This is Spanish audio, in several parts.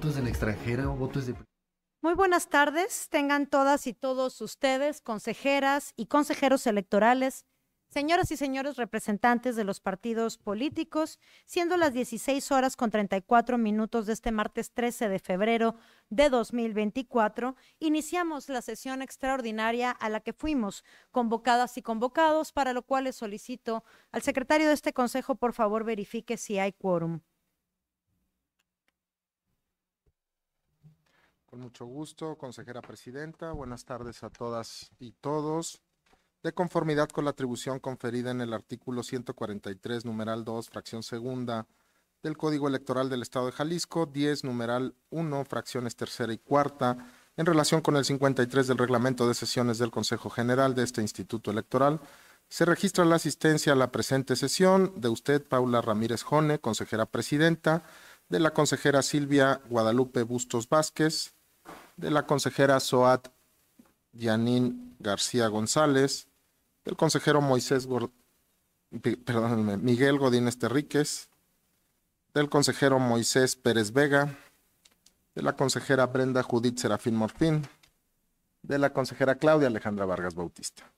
votos Muy buenas tardes, tengan todas y todos ustedes, consejeras y consejeros electorales, señoras y señores representantes de los partidos políticos, siendo las 16 horas con 34 minutos de este martes 13 de febrero de 2024, iniciamos la sesión extraordinaria a la que fuimos convocadas y convocados, para lo cual les solicito al secretario de este consejo, por favor, verifique si hay quórum. Con mucho gusto, consejera presidenta. Buenas tardes a todas y todos. De conformidad con la atribución conferida en el artículo 143, numeral 2, fracción segunda del Código Electoral del Estado de Jalisco, 10, numeral 1, fracciones tercera y cuarta, en relación con el 53 del reglamento de sesiones del Consejo General de este Instituto Electoral, se registra la asistencia a la presente sesión de usted, Paula Ramírez Jone, consejera presidenta, de la consejera Silvia Guadalupe Bustos Vázquez, de la consejera SOAT Yanin García González, del consejero Moisés Miguel Godínez Terríquez, del consejero Moisés Pérez Vega, de la consejera Brenda Judith Serafín Morfín, de la consejera Claudia Alejandra Vargas Bautista.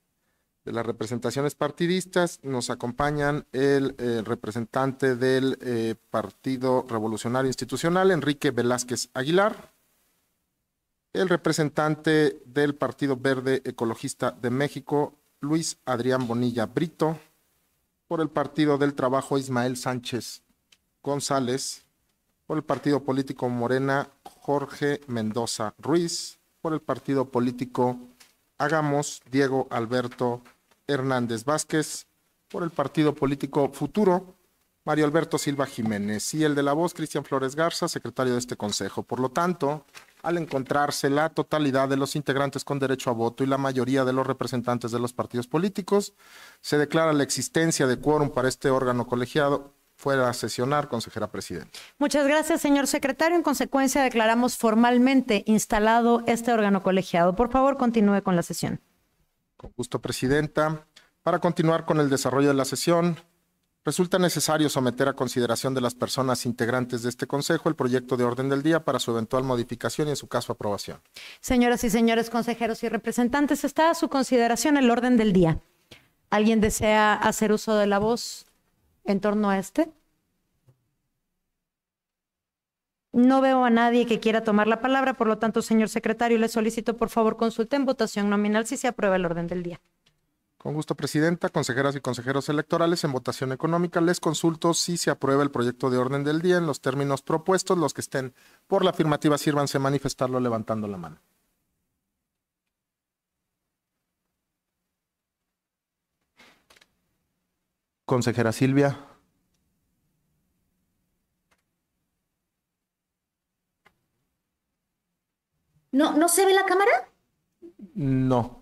De las representaciones partidistas nos acompañan el representante del eh, Partido Revolucionario Institucional, Enrique Velázquez Aguilar, el representante del Partido Verde Ecologista de México, Luis Adrián Bonilla Brito, por el Partido del Trabajo, Ismael Sánchez González, por el Partido Político Morena, Jorge Mendoza Ruiz, por el Partido Político Hagamos, Diego Alberto Hernández Vázquez, por el Partido Político Futuro, Mario Alberto Silva Jiménez, y el de la voz, Cristian Flores Garza, secretario de este Consejo. Por lo tanto, al encontrarse la totalidad de los integrantes con derecho a voto y la mayoría de los representantes de los partidos políticos, se declara la existencia de quórum para este órgano colegiado fuera a sesionar, consejera presidenta. Muchas gracias, señor secretario. En consecuencia, declaramos formalmente instalado este órgano colegiado. Por favor, continúe con la sesión. Con gusto, presidenta. Para continuar con el desarrollo de la sesión, Resulta necesario someter a consideración de las personas integrantes de este Consejo el proyecto de orden del día para su eventual modificación y, en su caso, aprobación. Señoras y señores consejeros y representantes, está a su consideración el orden del día. ¿Alguien desea hacer uso de la voz en torno a este? No veo a nadie que quiera tomar la palabra, por lo tanto, señor secretario, le solicito por favor consulte en votación nominal si se aprueba el orden del día. Con gusto, Presidenta, consejeras y consejeros electorales, en votación económica les consulto si se aprueba el proyecto de orden del día en los términos propuestos. Los que estén por la afirmativa, sírvanse a manifestarlo levantando la mano. Consejera Silvia. ¿No, ¿No se ve la cámara? No.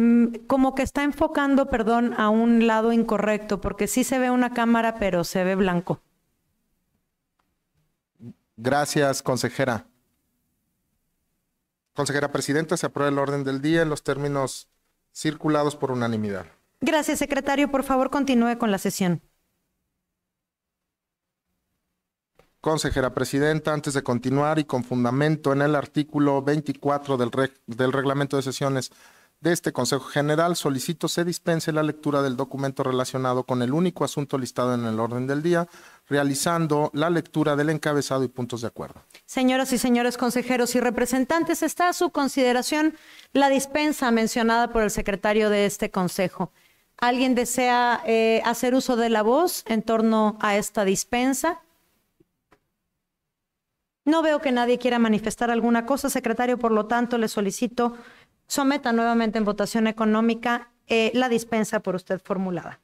Mm, como que está enfocando, perdón, a un lado incorrecto, porque sí se ve una cámara, pero se ve blanco. Gracias, consejera. Consejera Presidenta, se aprueba el orden del día en los términos circulados por unanimidad. Gracias, secretario. Por favor, continúe con la sesión. Consejera Presidenta, antes de continuar y con fundamento en el artículo 24 del, del reglamento de sesiones de este Consejo General, solicito se dispense la lectura del documento relacionado con el único asunto listado en el orden del día, realizando la lectura del encabezado y puntos de acuerdo. Señoras y señores consejeros y representantes, está a su consideración la dispensa mencionada por el secretario de este Consejo. ¿Alguien desea eh, hacer uso de la voz en torno a esta dispensa? No veo que nadie quiera manifestar alguna cosa, secretario, por lo tanto le solicito someta nuevamente en votación económica eh, la dispensa por usted formulada.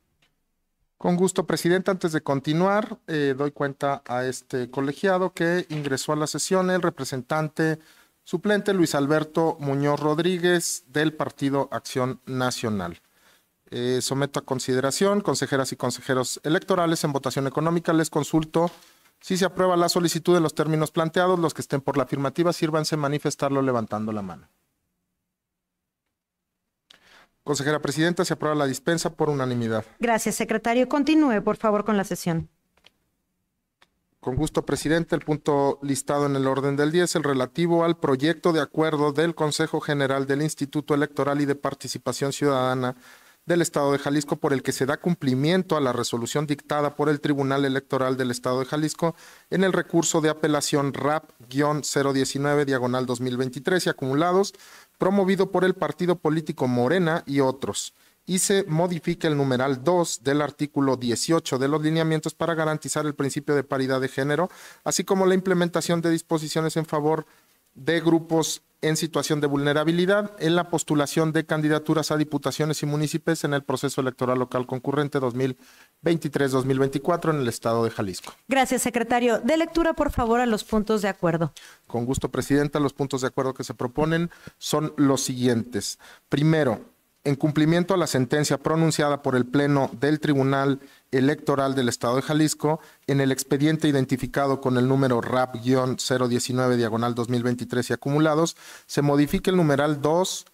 Con gusto, presidente. Antes de continuar, eh, doy cuenta a este colegiado que ingresó a la sesión el representante suplente Luis Alberto Muñoz Rodríguez del Partido Acción Nacional. Eh, someto a consideración, consejeras y consejeros electorales en votación económica, les consulto si se aprueba la solicitud en los términos planteados. Los que estén por la afirmativa, sírvanse manifestarlo levantando la mano. Consejera Presidenta, se aprueba la dispensa por unanimidad. Gracias, secretario. Continúe, por favor, con la sesión. Con gusto, Presidente. El punto listado en el orden del día es el relativo al proyecto de acuerdo del Consejo General del Instituto Electoral y de Participación Ciudadana del Estado de Jalisco por el que se da cumplimiento a la resolución dictada por el Tribunal Electoral del Estado de Jalisco en el recurso de apelación RAP-019 diagonal 2023 y acumulados promovido por el partido político Morena y otros, y se modifica el numeral 2 del artículo 18 de los lineamientos para garantizar el principio de paridad de género, así como la implementación de disposiciones en favor de grupos en situación de vulnerabilidad en la postulación de candidaturas a diputaciones y municipios en el proceso electoral local concurrente 2023-2024 en el estado de Jalisco. Gracias, secretario. De lectura, por favor, a los puntos de acuerdo. Con gusto, presidenta. Los puntos de acuerdo que se proponen son los siguientes. Primero, en cumplimiento a la sentencia pronunciada por el Pleno del Tribunal Electoral del Estado de Jalisco, en el expediente identificado con el número RAP-019 diagonal 2023 y acumulados, se modifica el numeral 2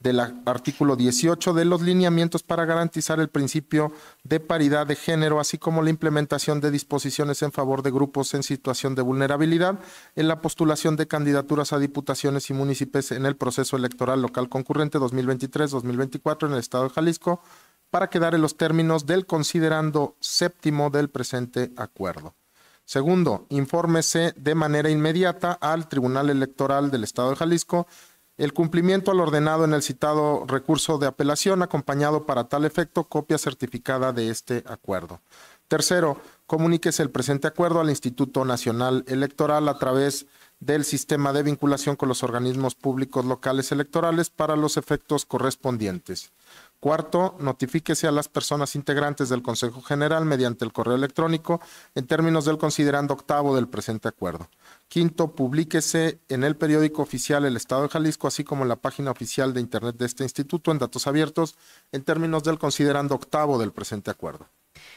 del artículo 18 de los lineamientos para garantizar el principio de paridad de género, así como la implementación de disposiciones en favor de grupos en situación de vulnerabilidad en la postulación de candidaturas a diputaciones y municipios en el proceso electoral local concurrente 2023-2024 en el Estado de Jalisco, para quedar en los términos del considerando séptimo del presente acuerdo. Segundo, infórmese de manera inmediata al Tribunal Electoral del Estado de Jalisco el cumplimiento al ordenado en el citado recurso de apelación, acompañado para tal efecto copia certificada de este acuerdo. Tercero, comuníquese el presente acuerdo al Instituto Nacional Electoral a través del sistema de vinculación con los organismos públicos locales electorales para los efectos correspondientes. Cuarto, notifíquese a las personas integrantes del Consejo General mediante el correo electrónico en términos del considerando octavo del presente acuerdo. Quinto, publíquese en el periódico oficial El Estado de Jalisco, así como en la página oficial de Internet de este instituto, en datos abiertos, en términos del considerando octavo del presente acuerdo.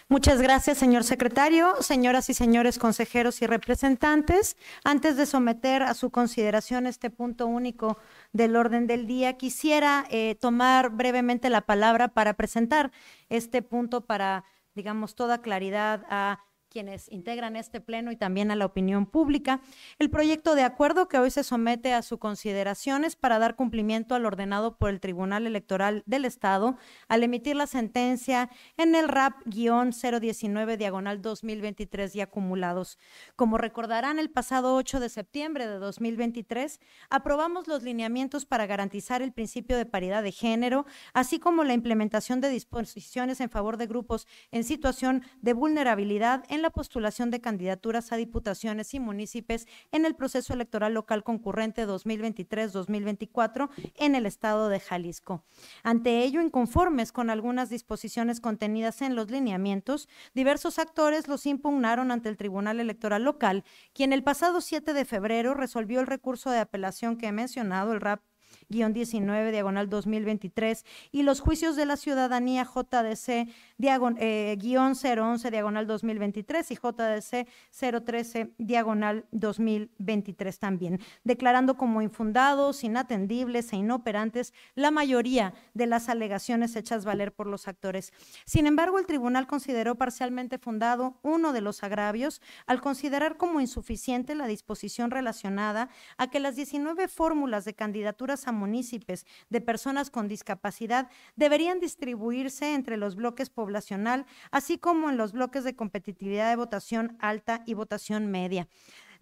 Muchas gracias, señor secretario, señoras y señores consejeros y representantes. Antes de someter a su consideración este punto único del orden del día, quisiera eh, tomar brevemente la palabra para presentar este punto para, digamos, toda claridad a quienes integran este pleno y también a la opinión pública, el proyecto de acuerdo que hoy se somete a su consideración es para dar cumplimiento al ordenado por el Tribunal Electoral del Estado al emitir la sentencia en el RAP-019 diagonal 2023 y acumulados. Como recordarán, el pasado 8 de septiembre de 2023 aprobamos los lineamientos para garantizar el principio de paridad de género, así como la implementación de disposiciones en favor de grupos en situación de vulnerabilidad en la postulación de candidaturas a diputaciones y municipios en el proceso electoral local concurrente 2023-2024 en el estado de Jalisco. Ante ello, inconformes con algunas disposiciones contenidas en los lineamientos, diversos actores los impugnaron ante el Tribunal Electoral Local, quien el pasado 7 de febrero resolvió el recurso de apelación que he mencionado, el RAP 19 diagonal 2023 y los juicios de la ciudadanía JDC 011 eh, diagonal 2023 y JDC 013 diagonal 2023 también, declarando como infundados, inatendibles e inoperantes la mayoría de las alegaciones hechas valer por los actores. Sin embargo, el tribunal consideró parcialmente fundado uno de los agravios al considerar como insuficiente la disposición relacionada a que las 19 fórmulas de candidaturas municipios de personas con discapacidad deberían distribuirse entre los bloques poblacional, así como en los bloques de competitividad de votación alta y votación media.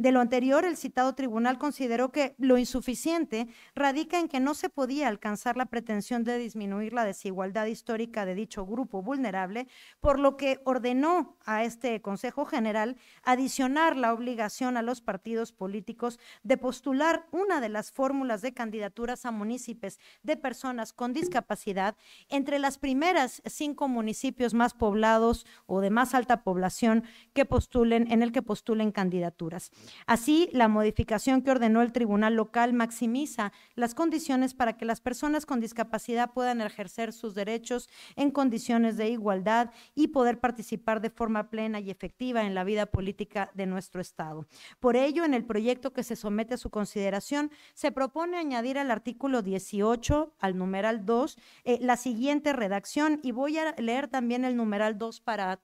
De lo anterior, el citado tribunal consideró que lo insuficiente radica en que no se podía alcanzar la pretensión de disminuir la desigualdad histórica de dicho grupo vulnerable, por lo que ordenó a este Consejo General adicionar la obligación a los partidos políticos de postular una de las fórmulas de candidaturas a municipios de personas con discapacidad entre las primeras cinco municipios más poblados o de más alta población que postulen, en el que postulen candidaturas. Así, la modificación que ordenó el Tribunal Local maximiza las condiciones para que las personas con discapacidad puedan ejercer sus derechos en condiciones de igualdad y poder participar de forma plena y efectiva en la vida política de nuestro Estado. Por ello, en el proyecto que se somete a su consideración, se propone añadir al artículo 18, al numeral 2, eh, la siguiente redacción y voy a leer también el numeral 2 para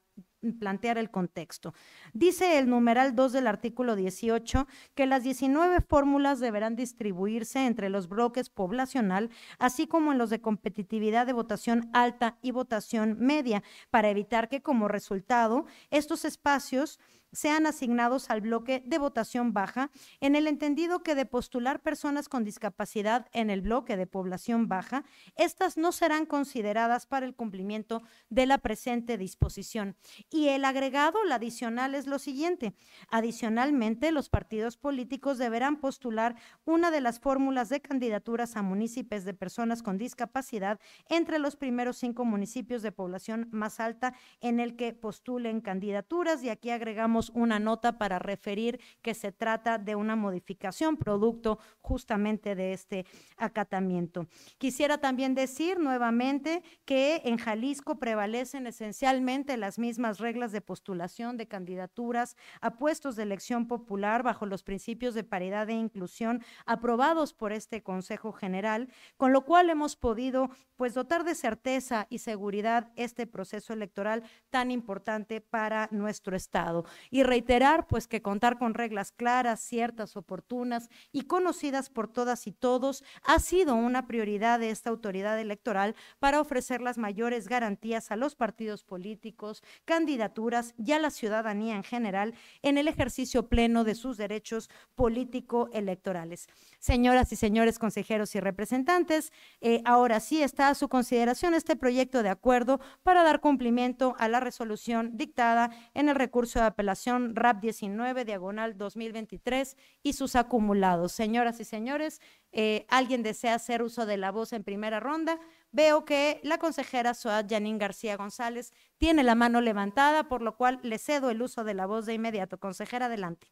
plantear el contexto. Dice el numeral 2 del artículo 18 que las 19 fórmulas deberán distribuirse entre los bloques poblacional, así como en los de competitividad de votación alta y votación media, para evitar que como resultado estos espacios sean asignados al bloque de votación baja, en el entendido que de postular personas con discapacidad en el bloque de población baja, estas no serán consideradas para el cumplimiento de la presente disposición. Y el agregado, la adicional, es lo siguiente. Adicionalmente, los partidos políticos deberán postular una de las fórmulas de candidaturas a municipios de personas con discapacidad entre los primeros cinco municipios de población más alta en el que postulen candidaturas. Y aquí agregamos una nota para referir que se trata de una modificación producto justamente de este acatamiento. Quisiera también decir nuevamente que en Jalisco prevalecen esencialmente las mismas reglas de postulación de candidaturas a puestos de elección popular bajo los principios de paridad e inclusión aprobados por este Consejo General, con lo cual hemos podido pues dotar de certeza y seguridad este proceso electoral tan importante para nuestro Estado y reiterar pues que contar con reglas claras, ciertas, oportunas y conocidas por todas y todos ha sido una prioridad de esta autoridad electoral para ofrecer las mayores garantías a los partidos políticos, candidaturas y a la ciudadanía en general en el ejercicio pleno de sus derechos político-electorales. Señoras y señores consejeros y representantes, eh, ahora sí está a su consideración este proyecto de acuerdo para dar cumplimiento a la resolución dictada en el recurso de apelación RAP 19, diagonal 2023 y sus acumulados. Señoras y señores, eh, ¿alguien desea hacer uso de la voz en primera ronda? Veo que la consejera Soad Janín García González tiene la mano levantada, por lo cual le cedo el uso de la voz de inmediato. Consejera, adelante.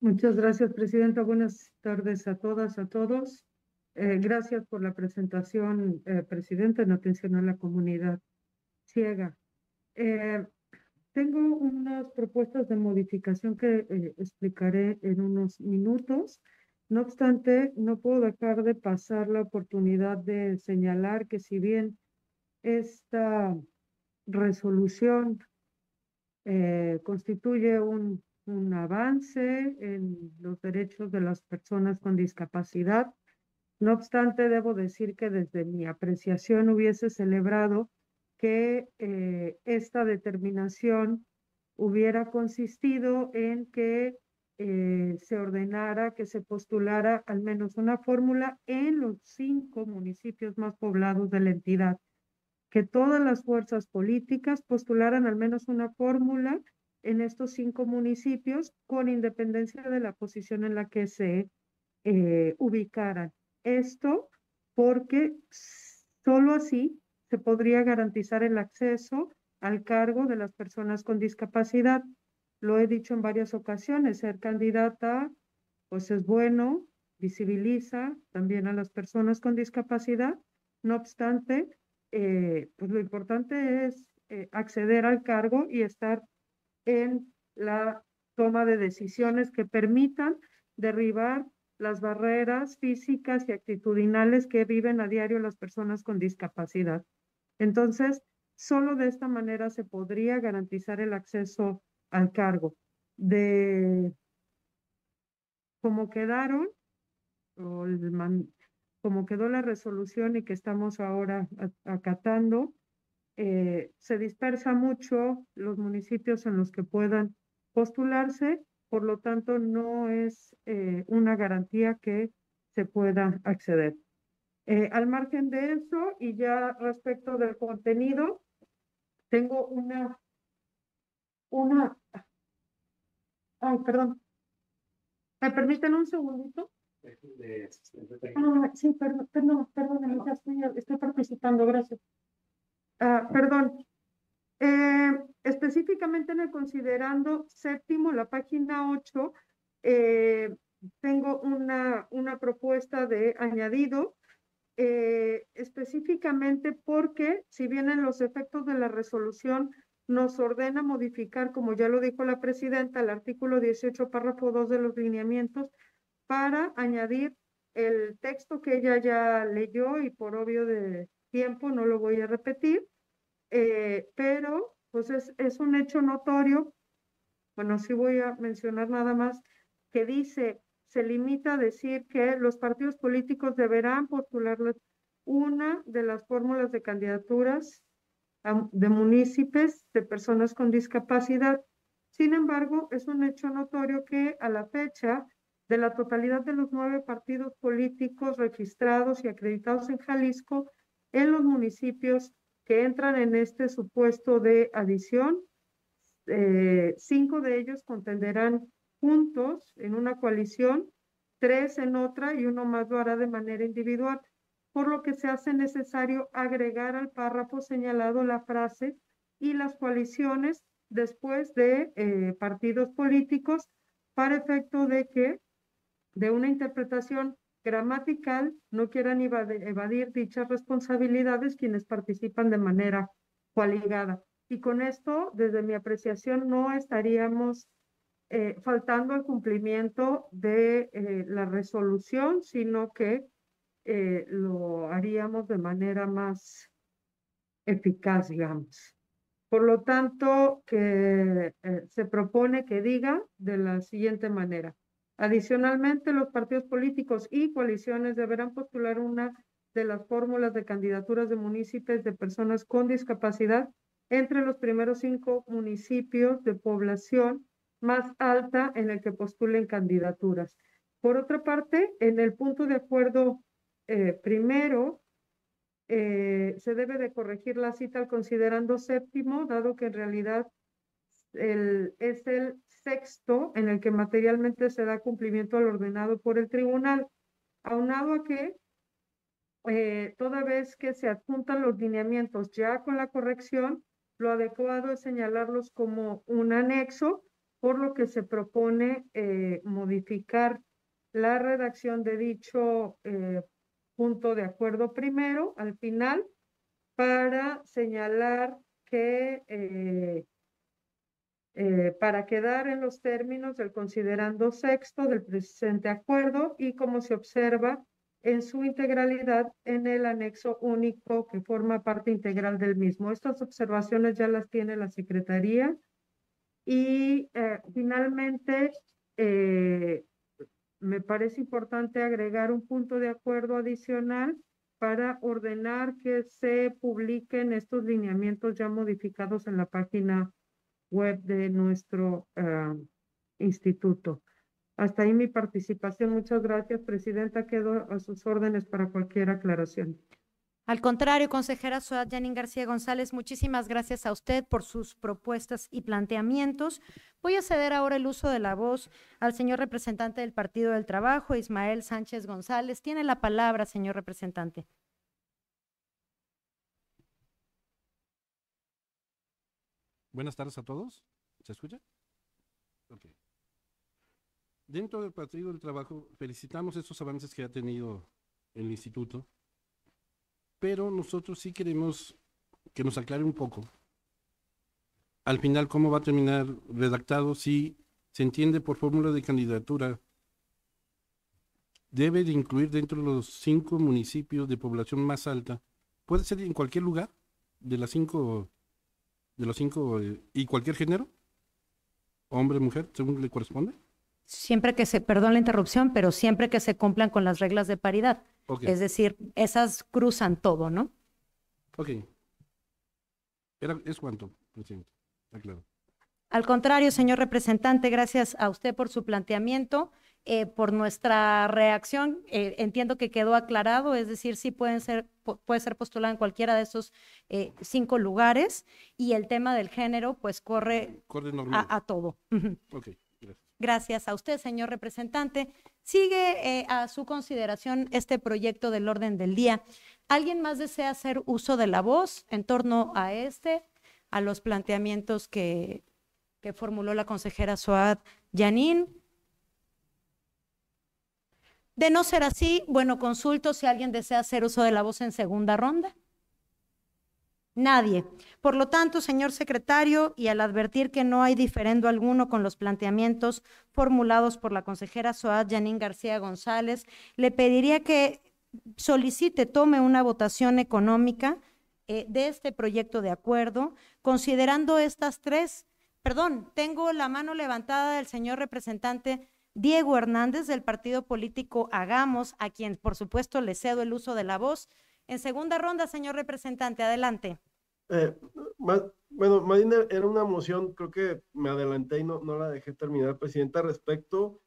Muchas gracias, Presidenta. Buenas tardes a todas, a todos. Eh, gracias por la presentación, eh, Presidenta, en atención a la comunidad ciega. Eh, tengo unas propuestas de modificación que eh, explicaré en unos minutos. No obstante, no puedo dejar de pasar la oportunidad de señalar que si bien esta resolución eh, constituye un, un avance en los derechos de las personas con discapacidad, no obstante, debo decir que desde mi apreciación hubiese celebrado que eh, esta determinación hubiera consistido en que eh, se ordenara que se postulara al menos una fórmula en los cinco municipios más poblados de la entidad, que todas las fuerzas políticas postularan al menos una fórmula en estos cinco municipios con independencia de la posición en la que se eh, ubicaran. Esto porque solo así se podría garantizar el acceso al cargo de las personas con discapacidad. Lo he dicho en varias ocasiones, ser candidata pues es bueno, visibiliza también a las personas con discapacidad. No obstante, eh, pues lo importante es eh, acceder al cargo y estar en la toma de decisiones que permitan derribar las barreras físicas y actitudinales que viven a diario las personas con discapacidad. Entonces, solo de esta manera se podría garantizar el acceso al cargo. De como quedaron, como quedó la resolución y que estamos ahora acatando, eh, se dispersa mucho los municipios en los que puedan postularse, por lo tanto no es eh, una garantía que se pueda acceder. Eh, al margen de eso, y ya respecto del contenido, tengo una, una, ay, perdón, ¿me permiten un segundito? Ah, sí, perdón, perdón, perdón estoy, participando, gracias. Ah, perdón. Eh, específicamente en el considerando séptimo, la página 8, eh, tengo una, una propuesta de añadido eh, específicamente porque si bien en los efectos de la resolución nos ordena modificar, como ya lo dijo la presidenta, el artículo 18, párrafo 2 de los lineamientos para añadir el texto que ella ya leyó y por obvio de tiempo no lo voy a repetir, eh, pero pues es, es un hecho notorio, bueno, sí voy a mencionar nada más, que dice se limita a decir que los partidos políticos deberán postular una de las fórmulas de candidaturas de municipios de personas con discapacidad. Sin embargo, es un hecho notorio que a la fecha, de la totalidad de los nueve partidos políticos registrados y acreditados en Jalisco, en los municipios que entran en este supuesto de adición, eh, cinco de ellos contenderán juntos en una coalición, tres en otra y uno más lo hará de manera individual, por lo que se hace necesario agregar al párrafo señalado la frase y las coaliciones después de eh, partidos políticos para efecto de que de una interpretación gramatical no quieran evadir dichas responsabilidades quienes participan de manera coaligada. Y con esto, desde mi apreciación, no estaríamos eh, faltando al cumplimiento de eh, la resolución, sino que eh, lo haríamos de manera más eficaz, digamos. Por lo tanto, se propone que diga de la siguiente manera. Adicionalmente, los partidos políticos y coaliciones deberán postular una de las fórmulas de candidaturas de municipios de personas con discapacidad entre los primeros cinco municipios de población más alta en el que postulen candidaturas. Por otra parte, en el punto de acuerdo eh, primero, eh, se debe de corregir la cita al considerando séptimo, dado que en realidad es el sexto en el que materialmente se da cumplimiento al ordenado por el tribunal, aunado a que eh, toda vez que se adjuntan los lineamientos ya con la corrección, lo adecuado es señalarlos como un anexo por lo que se propone eh, modificar la redacción de dicho eh, punto de acuerdo primero al final para señalar que eh, para quedar en los términos del considerando sexto del presente acuerdo y como se observa en su integralidad en el anexo único que forma parte integral del mismo. Estas observaciones ya las tiene la Secretaría y eh, finalmente, eh, me parece importante agregar un punto de acuerdo adicional para ordenar que se publiquen estos lineamientos ya modificados en la página web de nuestro eh, instituto. Hasta ahí mi participación. Muchas gracias, Presidenta. Quedo a sus órdenes para cualquier aclaración. Al contrario, consejera Soad Janín García González, muchísimas gracias a usted por sus propuestas y planteamientos. Voy a ceder ahora el uso de la voz al señor representante del Partido del Trabajo, Ismael Sánchez González. Tiene la palabra, señor representante. Buenas tardes a todos. ¿Se escucha? Dentro del Partido del Trabajo, felicitamos estos avances que ha tenido el instituto pero nosotros sí queremos que nos aclare un poco. Al final, cómo va a terminar redactado, si se entiende por fórmula de candidatura, debe de incluir dentro de los cinco municipios de población más alta. Puede ser en cualquier lugar de las cinco, de los cinco eh, y cualquier género, hombre, mujer, según le corresponde. Siempre que se, perdón la interrupción, pero siempre que se cumplan con las reglas de paridad. Es decir, esas cruzan todo, ¿no? Ok. ¿Es cuánto, presidente? Al contrario, señor representante, gracias a usted por su planteamiento. Eh, por nuestra reacción, eh, entiendo que quedó aclarado, es decir, sí pueden ser, puede ser postulada en cualquiera de esos eh, cinco lugares y el tema del género pues corre, a, todo. Okay, gracias. gracias a usted, señor representante sigue eh, a su consideración este proyecto del orden del día. ¿Alguien más desea hacer uso de la voz en torno a este, a los planteamientos que, que formuló la consejera Suad Yanin? De no ser así, bueno, consulto si alguien desea hacer uso de la voz en segunda ronda. Nadie. Por lo tanto, señor secretario, y al advertir que no hay diferendo alguno con los planteamientos formulados por la consejera Soad Janín García González, le pediría que solicite, tome una votación económica eh, de este proyecto de acuerdo, considerando estas tres. Perdón, tengo la mano levantada del señor representante Diego Hernández del partido político Hagamos, a quien por supuesto le cedo el uso de la voz. En segunda ronda, señor representante, adelante. Eh, bueno, Marina, era una moción, creo que me adelanté y no, la dejé terminar, Presidenta, respecto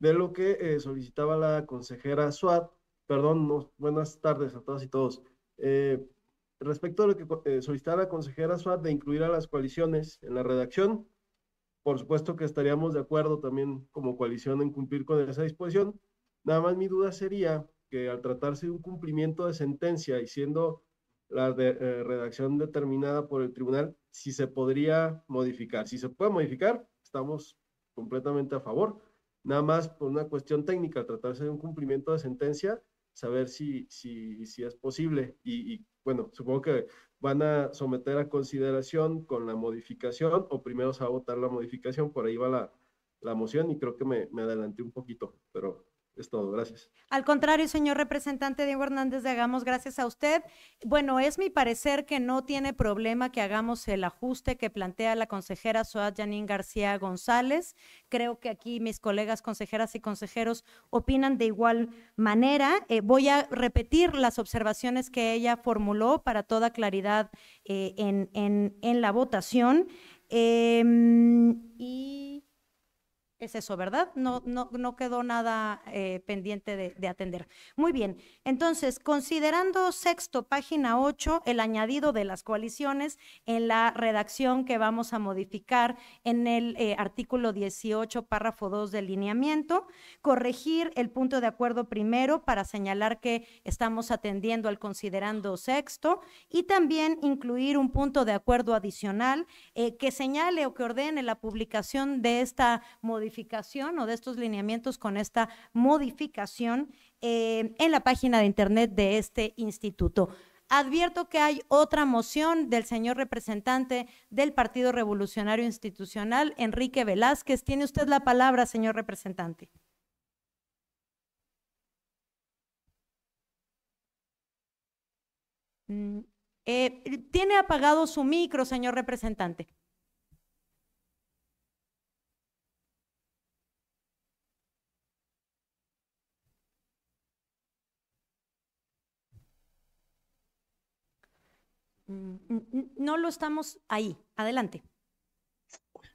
de lo que eh, solicitaba la consejera SWAT. Perdón, buenas tardes a todas y todos. Eh, respecto a lo que solicitaba la consejera SWAT de incluir a las coaliciones en la redacción, por supuesto que estaríamos de acuerdo también como coalición en cumplir con esa disposición. Nada más mi duda sería que al tratarse de un cumplimiento de sentencia y siendo la eh, redacción determinada por el tribunal, si se podría modificar. Si se puede modificar, estamos completamente a favor. Nada más por una cuestión técnica, al tratarse de un cumplimiento de sentencia, saber si, si, si es posible. Y, bueno, supongo que van a someter a consideración con la modificación o primero se va a votar la modificación, por ahí va la, moción y creo que me, me adelanté un poquito, pero es todo, gracias. Al contrario, señor representante Diego Hernández de Hagamos, gracias a usted. Bueno, es mi parecer que no tiene problema que hagamos el ajuste que plantea la consejera Soad Janín García González. Creo que aquí mis colegas consejeras y consejeros opinan de igual manera. Eh, voy a repetir las observaciones que ella formuló para toda claridad eh, en, la votación. Em, y es eso, ¿verdad? No, no, quedó nada eh, pendiente de, atender. Muy bien, entonces, considerando sexto, página 8, el añadido de las coaliciones en la redacción que vamos a modificar en el eh, artículo 18, párrafo 2 del lineamiento, corregir el punto de acuerdo primero para señalar que estamos atendiendo al considerando sexto y también incluir un punto de acuerdo adicional eh, que señale o que ordene la publicación de esta modificación modificación o de estos lineamientos con esta modificación eh, en la página de internet de este instituto. Advierto que hay otra moción del señor representante del Partido Revolucionario Institucional, Enrique Velázquez. Tiene usted la palabra, señor representante. Mm, eh, tiene apagado su micro, señor representante. no lo estamos ahí. Adelante.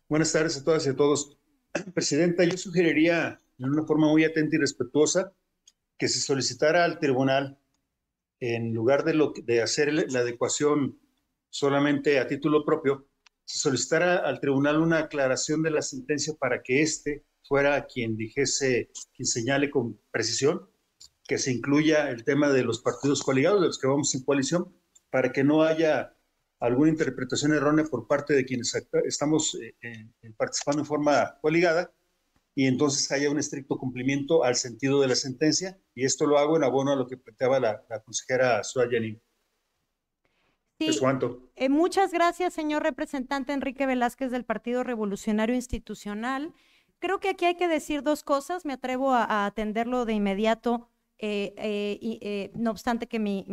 Buenas tardes a todas y a todos. Presidenta, yo sugeriría de una forma muy atenta y respetuosa que se solicitara al tribunal, en lugar de, lo, hacer la adecuación solamente a título propio, se solicitara al tribunal una aclaración de la sentencia para que éste fuera quien dijese, quien señale con precisión que se incluya el tema de los partidos coligados de los que vamos sin coalición, para que no haya alguna interpretación errónea por parte de quienes estamos eh, participando en forma coligada y entonces haya un estricto cumplimiento al sentido de la sentencia y esto lo hago en abono a lo que planteaba la, consejera suárez Sí, eh, muchas gracias, señor representante Enrique Velázquez del Partido Revolucionario Institucional. Creo que aquí hay que decir dos cosas, me atrevo a atenderlo de inmediato. Eh, eh, eh, no obstante que mi,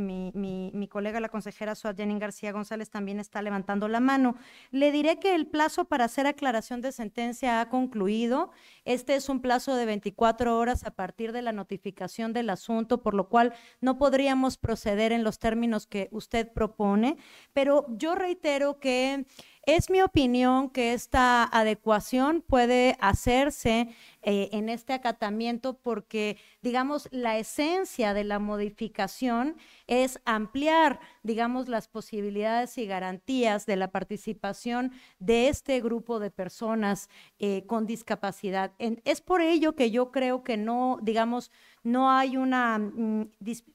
colega, la consejera Suad García González, también está levantando la mano. Le diré que el plazo para hacer aclaración de sentencia ha concluido. Este es un plazo de 24 horas a partir de la notificación del asunto, por lo cual no podríamos proceder en los términos que usted propone. Pero yo reitero que es mi opinión que esta adecuación puede hacerse eh, en este acatamiento porque, digamos, la esencia de la modificación es ampliar, digamos, las posibilidades y garantías de la participación de este grupo de personas eh, con discapacidad. es por ello que yo creo que no, digamos, no hay una mm,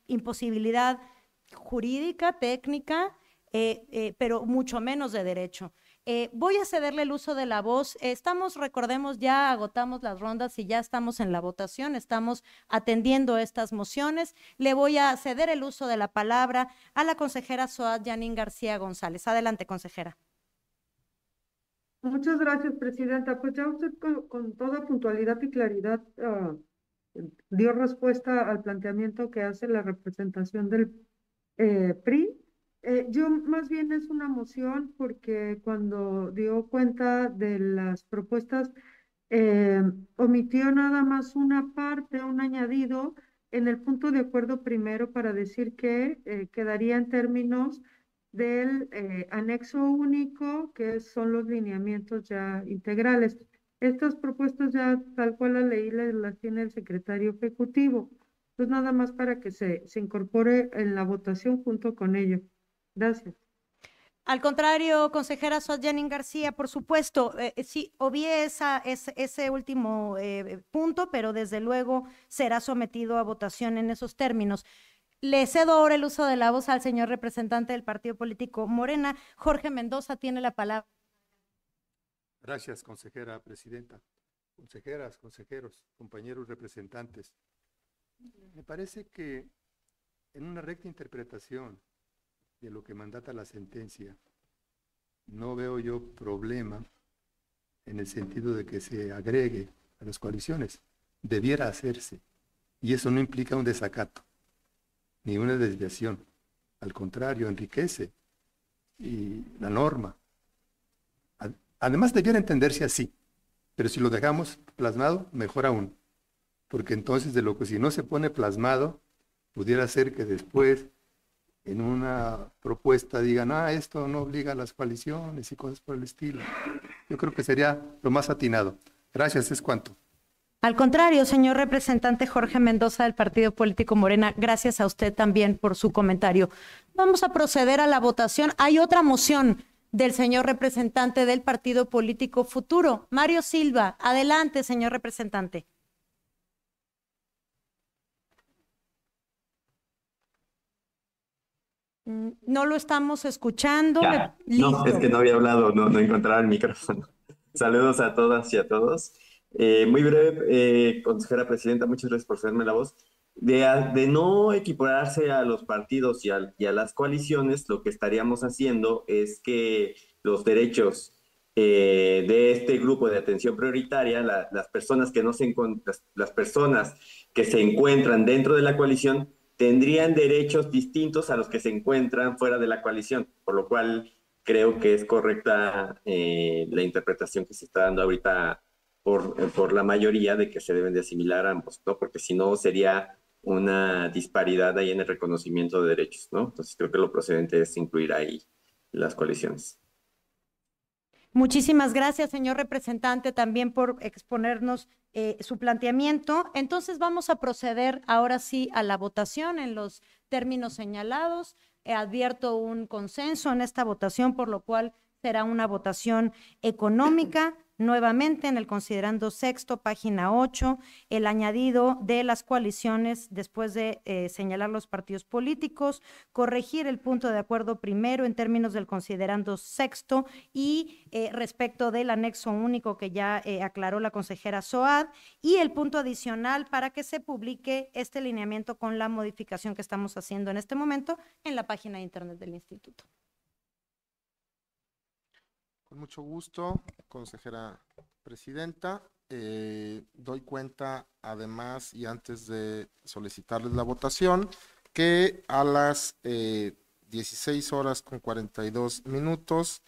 imposibilidad jurídica, técnica, eh, eh, pero mucho menos de derecho. Eh, voy a cederle el uso de la voz. Estamos, recordemos, ya agotamos las rondas y ya estamos en la votación, estamos atendiendo estas mociones. Le voy a ceder el uso de la palabra a la consejera Soad Yanin García González. Adelante, consejera. Muchas gracias, presidenta. Pues ya usted con, toda puntualidad y claridad ah, dio respuesta al planteamiento que hace la representación del eh, PRI eh, yo más bien es una moción porque cuando dio cuenta de las propuestas, eh, omitió nada más una parte, un añadido en el punto de acuerdo primero para decir que eh, quedaría en términos del anexo único, que son los lineamientos ya integrales. Estas propuestas ya tal cual las leí las tiene el secretario ejecutivo. Pues nada más para que se, se incorpore en la votación junto con ello. Gracias. Al contrario, consejera Janine García, por supuesto, eh, eh, sí, obvié ese, último eh, punto, pero desde luego será sometido a votación en esos términos. Le cedo ahora el uso de la voz al señor representante del partido político Morena. Jorge Mendoza tiene la palabra. Gracias, consejera presidenta, consejeras, consejeros, compañeros representantes. Me parece que en una recta interpretación de lo que mandata la sentencia, no veo yo problema en el sentido de que se agregue a las coaliciones. Debiera hacerse. Y eso no implica un desacato, ni una desviación. Al contrario, enriquece y la norma. Además, debiera entenderse así. Pero si lo dejamos plasmado, mejor aún. Porque entonces, de lo que si no se pone plasmado, pudiera ser que después en una propuesta digan, ah, esto no obliga a las coaliciones y cosas por el estilo. Yo creo que sería lo más atinado. Gracias, es cuanto. Al contrario, señor representante Jorge Mendoza del Partido Político Morena, gracias a usted también por su comentario. Vamos a proceder a la votación. Hay otra moción del señor representante del Partido Político Futuro, Mario Silva. Adelante, señor representante. No lo estamos escuchando. no, es que no había hablado, no, encontraba el micrófono. Saludos a todas y a todos. Eh, muy breve, eh, consejera presidenta, muchas gracias por hacerme la voz. De, de, no equipararse a los partidos y a, las coaliciones, lo que estaríamos haciendo es que los derechos eh, de este grupo de atención prioritaria, las personas que no se las, las personas que se encuentran dentro de la coalición, tendrían derechos distintos a los que se encuentran fuera de la coalición, por lo cual creo que es correcta eh, la interpretación que se está dando ahorita por, eh, por, la mayoría de que se deben de asimilar ambos, ¿no? Porque si no sería una disparidad ahí en el reconocimiento de derechos, ¿no? Entonces creo que lo procedente es incluir ahí las coaliciones. Muchísimas gracias, señor representante, también por exponernos eh, su planteamiento. Entonces vamos a proceder ahora sí a la votación en los términos señalados. He advierto un consenso en esta votación, por lo cual será una votación económica. Nuevamente en el considerando sexto, página 8, el añadido de las coaliciones después de eh, señalar los partidos políticos, corregir el punto de acuerdo primero en términos del considerando sexto y eh, respecto del anexo único que ya eh, aclaró la consejera SOAD y el punto adicional para que se publique este lineamiento con la modificación que estamos haciendo en este momento en la página de internet del instituto mucho gusto, consejera presidenta. Eh, doy cuenta, además, y antes de solicitarles la votación, que a las 16 eh, horas con 42 minutos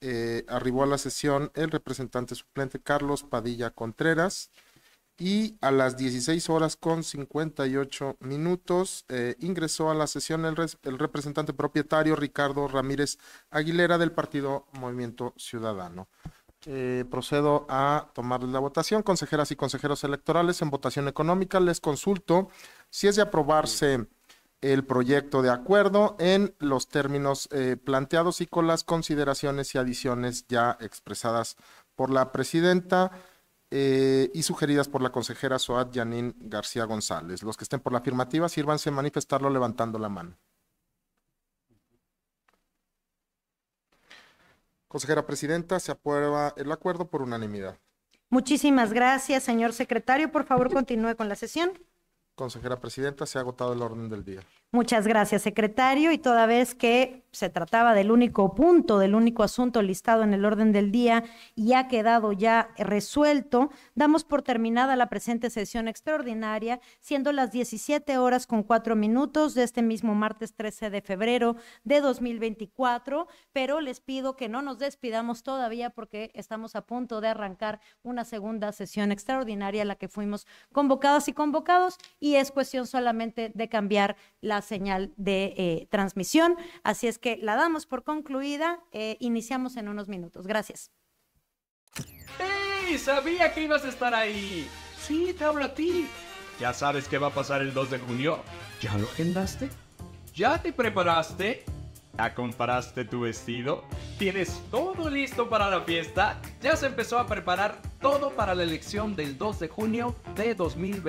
eh, arribó a la sesión el representante suplente Carlos Padilla Contreras y a las 16 horas con 58 minutos eh, ingresó a la sesión el, representante propietario Ricardo Ramírez Aguilera del partido Movimiento Ciudadano. Eh, procedo a tomar la votación. Consejeras y consejeros electorales en votación económica, les consulto si es de aprobarse el proyecto de acuerdo en los términos eh, planteados y con las consideraciones y adiciones ya expresadas por la presidenta. Eh, y sugeridas por la consejera Soad Yanin García González. Los que estén por la afirmativa, sírvanse a manifestarlo levantando la mano. Consejera Presidenta, se aprueba el acuerdo por unanimidad. Muchísimas gracias, señor secretario. Por favor, continúe con la sesión. Consejera Presidenta, se ha agotado el orden del día. Muchas gracias, secretario. Y toda vez que se trataba del único punto, del único asunto listado en el orden del día y ha quedado ya resuelto, damos por terminada la presente sesión extraordinaria, siendo las 17 horas con 4 minutos de este mismo martes 13 de febrero de 2024, pero les pido que no nos despidamos todavía porque estamos a punto de arrancar una segunda sesión extraordinaria a la que fuimos convocadas y convocados y es cuestión solamente de cambiar la señal de eh, transmisión. Así es que la damos por concluida. e iniciamos en unos minutos. Gracias. ¡Ey! Sabía que ibas a estar ahí. Sí, te hablo a ti. Ya sabes qué va a pasar el 2 de junio. ¿Ya lo agendaste? ¿Ya te preparaste? ¿Ya comparaste tu vestido? ¿Tienes todo listo para la fiesta? Ya se empezó a preparar todo para la elección del 2 de junio de 2020.